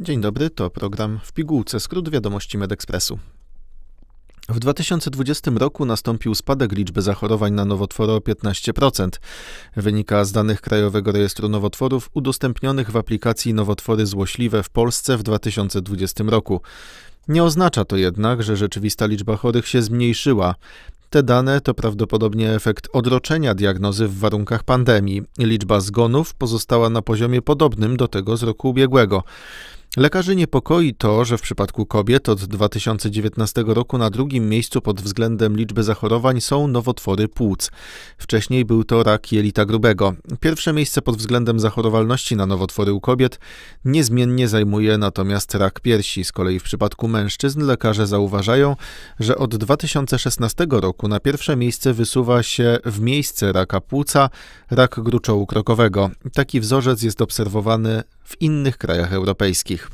Dzień dobry, to program w pigułce, skrót wiadomości MedExpressu. W 2020 roku nastąpił spadek liczby zachorowań na nowotwory o 15%. Wynika z danych Krajowego Rejestru Nowotworów udostępnionych w aplikacji Nowotwory Złośliwe w Polsce w 2020 roku. Nie oznacza to jednak, że rzeczywista liczba chorych się zmniejszyła. Te dane to prawdopodobnie efekt odroczenia diagnozy w warunkach pandemii. Liczba zgonów pozostała na poziomie podobnym do tego z roku ubiegłego. Lekarzy niepokoi to, że w przypadku kobiet od 2019 roku na drugim miejscu pod względem liczby zachorowań są nowotwory płuc. Wcześniej był to rak jelita grubego. Pierwsze miejsce pod względem zachorowalności na nowotwory u kobiet niezmiennie zajmuje natomiast rak piersi. Z kolei w przypadku mężczyzn lekarze zauważają, że od 2016 roku na pierwsze miejsce wysuwa się w miejsce raka płuca rak gruczołu krokowego. Taki wzorzec jest obserwowany w innych krajach europejskich.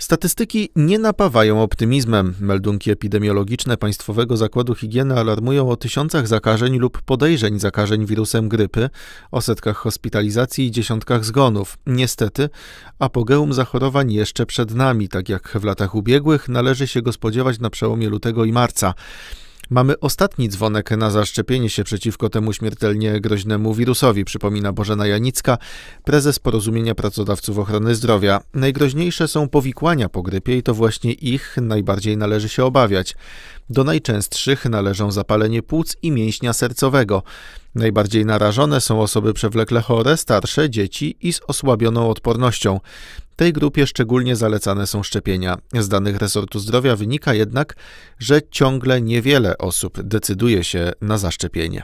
Statystyki nie napawają optymizmem. Meldunki epidemiologiczne Państwowego Zakładu Higieny alarmują o tysiącach zakażeń lub podejrzeń zakażeń wirusem grypy, o setkach hospitalizacji i dziesiątkach zgonów. Niestety, apogeum zachorowań jeszcze przed nami, tak jak w latach ubiegłych, należy się go spodziewać na przełomie lutego i marca. Mamy ostatni dzwonek na zaszczepienie się przeciwko temu śmiertelnie groźnemu wirusowi, przypomina Bożena Janicka, prezes Porozumienia Pracodawców Ochrony Zdrowia. Najgroźniejsze są powikłania po grypie i to właśnie ich najbardziej należy się obawiać. Do najczęstszych należą zapalenie płuc i mięśnia sercowego. Najbardziej narażone są osoby przewlekle chore, starsze, dzieci i z osłabioną odpornością tej grupie szczególnie zalecane są szczepienia. Z danych resortu zdrowia wynika jednak, że ciągle niewiele osób decyduje się na zaszczepienie.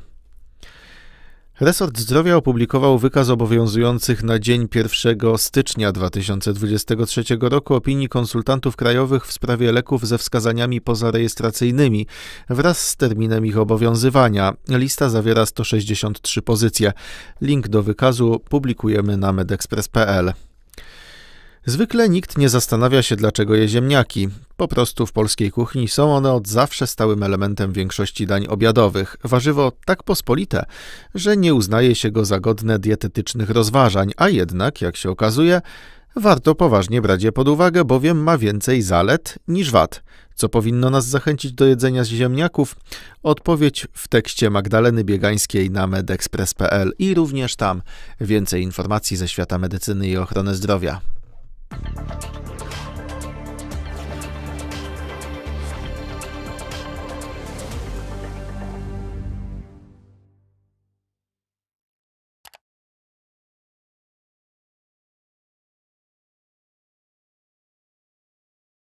Resort Zdrowia opublikował wykaz obowiązujących na dzień 1 stycznia 2023 roku opinii konsultantów krajowych w sprawie leków ze wskazaniami pozarejestracyjnymi wraz z terminem ich obowiązywania. Lista zawiera 163 pozycje. Link do wykazu publikujemy na medexpress.pl. Zwykle nikt nie zastanawia się, dlaczego je ziemniaki. Po prostu w polskiej kuchni są one od zawsze stałym elementem większości dań obiadowych. Warzywo tak pospolite, że nie uznaje się go za godne dietetycznych rozważań, a jednak, jak się okazuje, warto poważnie brać je pod uwagę, bowiem ma więcej zalet niż wad. Co powinno nas zachęcić do jedzenia ziemniaków? Odpowiedź w tekście Magdaleny Biegańskiej na medexpress.pl i również tam więcej informacji ze świata medycyny i ochrony zdrowia.